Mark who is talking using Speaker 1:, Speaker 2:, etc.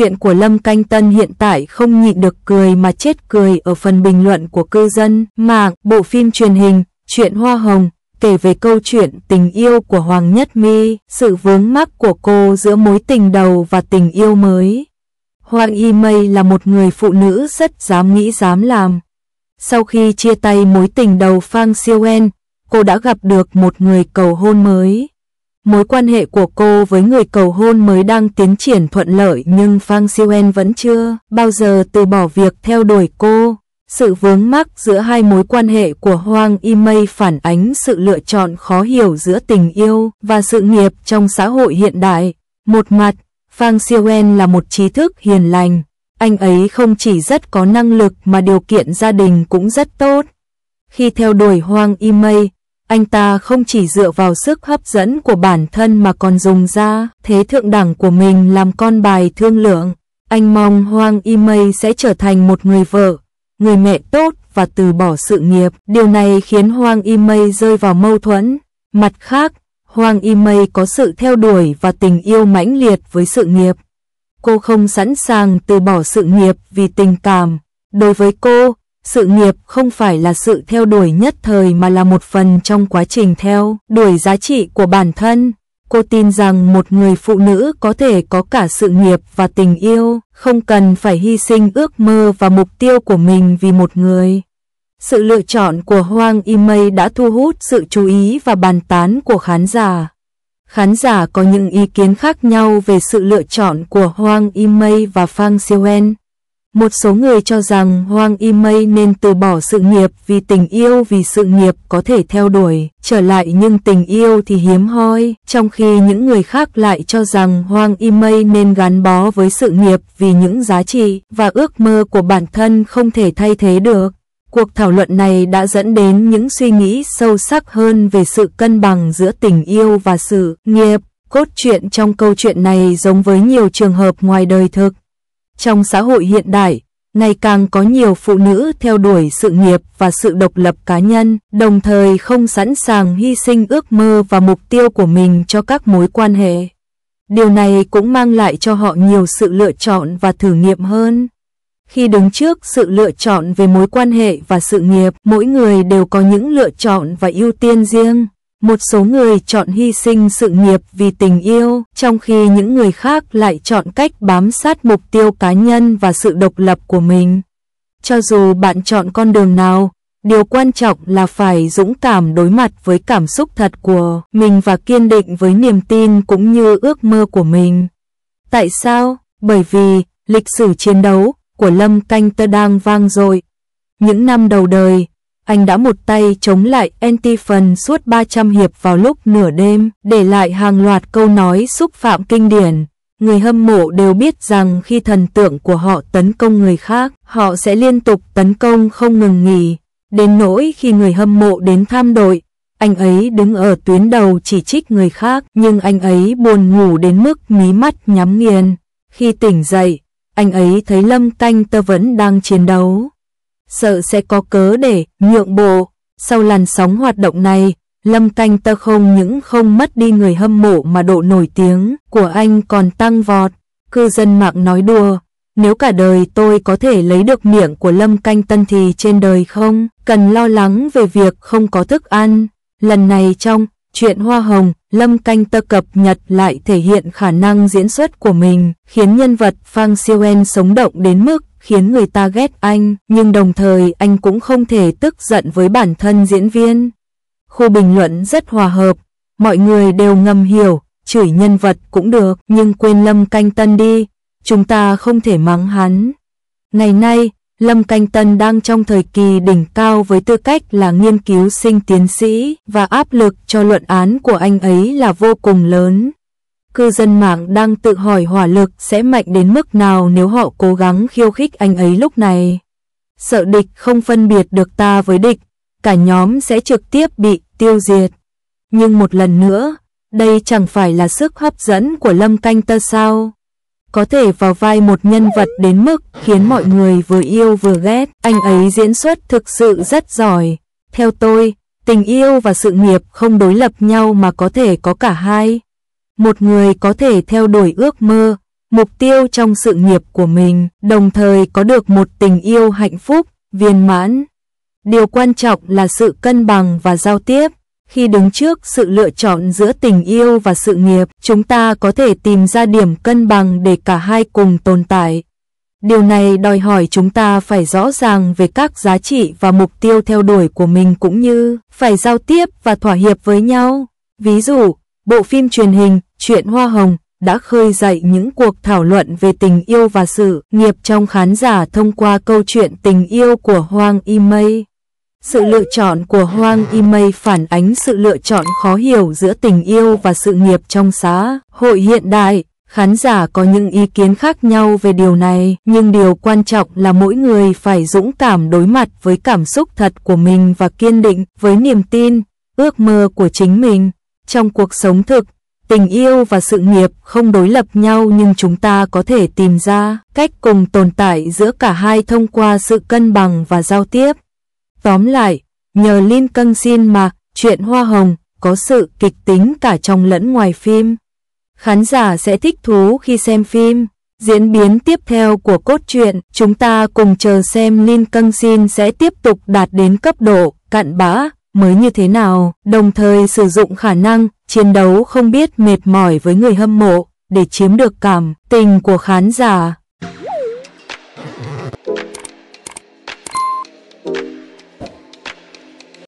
Speaker 1: chuyện của Lâm Canh Tân hiện tại không nhịn được cười mà chết cười ở phần bình luận của cư dân mạng, bộ phim truyền hình, chuyện Hoa Hồng, kể về câu chuyện tình yêu của Hoàng Nhất Mi, sự vướng mắc của cô giữa mối tình đầu và tình yêu mới. Hoàng Y Mây là một người phụ nữ rất dám nghĩ dám làm. Sau khi chia tay mối tình đầu Phang Siêu En, cô đã gặp được một người cầu hôn mới. Mối quan hệ của cô với người cầu hôn mới đang tiến triển thuận lợi nhưng Fang Siwen vẫn chưa bao giờ từ bỏ việc theo đuổi cô. Sự vướng mắc giữa hai mối quan hệ của Hoang Y Mây phản ánh sự lựa chọn khó hiểu giữa tình yêu và sự nghiệp trong xã hội hiện đại. Một mặt, Fang Siwen là một trí thức hiền lành. Anh ấy không chỉ rất có năng lực mà điều kiện gia đình cũng rất tốt. Khi theo đuổi Hoang Y Mây, anh ta không chỉ dựa vào sức hấp dẫn của bản thân mà còn dùng ra thế thượng đẳng của mình làm con bài thương lượng. Anh mong Hoang Y Mây sẽ trở thành một người vợ, người mẹ tốt và từ bỏ sự nghiệp. Điều này khiến Hoang Y Mây rơi vào mâu thuẫn. Mặt khác, Hoang Y Mây có sự theo đuổi và tình yêu mãnh liệt với sự nghiệp. Cô không sẵn sàng từ bỏ sự nghiệp vì tình cảm. Đối với cô, sự nghiệp không phải là sự theo đuổi nhất thời mà là một phần trong quá trình theo đuổi giá trị của bản thân. Cô tin rằng một người phụ nữ có thể có cả sự nghiệp và tình yêu, không cần phải hy sinh ước mơ và mục tiêu của mình vì một người. Sự lựa chọn của Hoang Imei đã thu hút sự chú ý và bàn tán của khán giả. Khán giả có những ý kiến khác nhau về sự lựa chọn của Hoang Imei và Fang Siwen, một số người cho rằng Hoang Y Mây nên từ bỏ sự nghiệp vì tình yêu vì sự nghiệp có thể theo đuổi, trở lại nhưng tình yêu thì hiếm hoi, trong khi những người khác lại cho rằng Hoang Y Mây nên gắn bó với sự nghiệp vì những giá trị và ước mơ của bản thân không thể thay thế được. Cuộc thảo luận này đã dẫn đến những suy nghĩ sâu sắc hơn về sự cân bằng giữa tình yêu và sự nghiệp. Cốt truyện trong câu chuyện này giống với nhiều trường hợp ngoài đời thực. Trong xã hội hiện đại, ngày càng có nhiều phụ nữ theo đuổi sự nghiệp và sự độc lập cá nhân, đồng thời không sẵn sàng hy sinh ước mơ và mục tiêu của mình cho các mối quan hệ. Điều này cũng mang lại cho họ nhiều sự lựa chọn và thử nghiệm hơn. Khi đứng trước sự lựa chọn về mối quan hệ và sự nghiệp, mỗi người đều có những lựa chọn và ưu tiên riêng. Một số người chọn hy sinh sự nghiệp vì tình yêu, trong khi những người khác lại chọn cách bám sát mục tiêu cá nhân và sự độc lập của mình. Cho dù bạn chọn con đường nào, điều quan trọng là phải dũng cảm đối mặt với cảm xúc thật của mình và kiên định với niềm tin cũng như ước mơ của mình. Tại sao? Bởi vì lịch sử chiến đấu của Lâm Canh Tơ đang vang dội. Những năm đầu đời, anh đã một tay chống lại Antiphon suốt 300 hiệp vào lúc nửa đêm, để lại hàng loạt câu nói xúc phạm kinh điển. Người hâm mộ đều biết rằng khi thần tượng của họ tấn công người khác, họ sẽ liên tục tấn công không ngừng nghỉ. Đến nỗi khi người hâm mộ đến tham đội, anh ấy đứng ở tuyến đầu chỉ trích người khác, nhưng anh ấy buồn ngủ đến mức mí mắt nhắm nghiền. Khi tỉnh dậy, anh ấy thấy Lâm Canh Tơ vẫn đang chiến đấu sợ sẽ có cớ để nhượng bộ. Sau làn sóng hoạt động này, Lâm Canh Tơ không những không mất đi người hâm mộ mà độ nổi tiếng của anh còn tăng vọt. Cư dân mạng nói đùa, nếu cả đời tôi có thể lấy được miệng của Lâm Canh Tân thì trên đời không cần lo lắng về việc không có thức ăn. Lần này trong chuyện Hoa Hồng, Lâm Canh Tơ cập nhật lại thể hiện khả năng diễn xuất của mình, khiến nhân vật Phang Siêu En sống động đến mức khiến người ta ghét anh, nhưng đồng thời anh cũng không thể tức giận với bản thân diễn viên. Khu bình luận rất hòa hợp, mọi người đều ngầm hiểu, chửi nhân vật cũng được, nhưng quên Lâm Canh Tân đi, chúng ta không thể mắng hắn. Ngày nay, Lâm Canh Tân đang trong thời kỳ đỉnh cao với tư cách là nghiên cứu sinh tiến sĩ và áp lực cho luận án của anh ấy là vô cùng lớn cư dân mạng đang tự hỏi hỏa lực sẽ mạnh đến mức nào nếu họ cố gắng khiêu khích anh ấy lúc này. Sợ địch không phân biệt được ta với địch, cả nhóm sẽ trực tiếp bị tiêu diệt. Nhưng một lần nữa, đây chẳng phải là sức hấp dẫn của Lâm Canh Tơ sao? Có thể vào vai một nhân vật đến mức khiến mọi người vừa yêu vừa ghét. Anh ấy diễn xuất thực sự rất giỏi. Theo tôi, tình yêu và sự nghiệp không đối lập nhau mà có thể có cả hai một người có thể theo đuổi ước mơ, mục tiêu trong sự nghiệp của mình, đồng thời có được một tình yêu hạnh phúc, viên mãn. Điều quan trọng là sự cân bằng và giao tiếp. Khi đứng trước sự lựa chọn giữa tình yêu và sự nghiệp, chúng ta có thể tìm ra điểm cân bằng để cả hai cùng tồn tại. Điều này đòi hỏi chúng ta phải rõ ràng về các giá trị và mục tiêu theo đuổi của mình cũng như phải giao tiếp và thỏa hiệp với nhau. Ví dụ, bộ phim truyền hình chuyện Hoa Hồng đã khơi dậy những cuộc thảo luận về tình yêu và sự nghiệp trong khán giả thông qua câu chuyện tình yêu của Hoang Y Mây. Sự lựa chọn của Hoang Y Mây phản ánh sự lựa chọn khó hiểu giữa tình yêu và sự nghiệp trong xã hội hiện đại. Khán giả có những ý kiến khác nhau về điều này, nhưng điều quan trọng là mỗi người phải dũng cảm đối mặt với cảm xúc thật của mình và kiên định với niềm tin, ước mơ của chính mình. Trong cuộc sống thực, tình yêu và sự nghiệp không đối lập nhau nhưng chúng ta có thể tìm ra cách cùng tồn tại giữa cả hai thông qua sự cân bằng và giao tiếp. Tóm lại, nhờ Lin Căng Sin mà chuyện Hoa Hồng có sự kịch tính cả trong lẫn ngoài phim. Khán giả sẽ thích thú khi xem phim. Diễn biến tiếp theo của cốt truyện, chúng ta cùng chờ xem Lin Căng Sin sẽ tiếp tục đạt đến cấp độ cạn bã mới như thế nào, đồng thời sử dụng khả năng chiến đấu không biết mệt mỏi với người hâm mộ để chiếm được cảm tình của khán giả.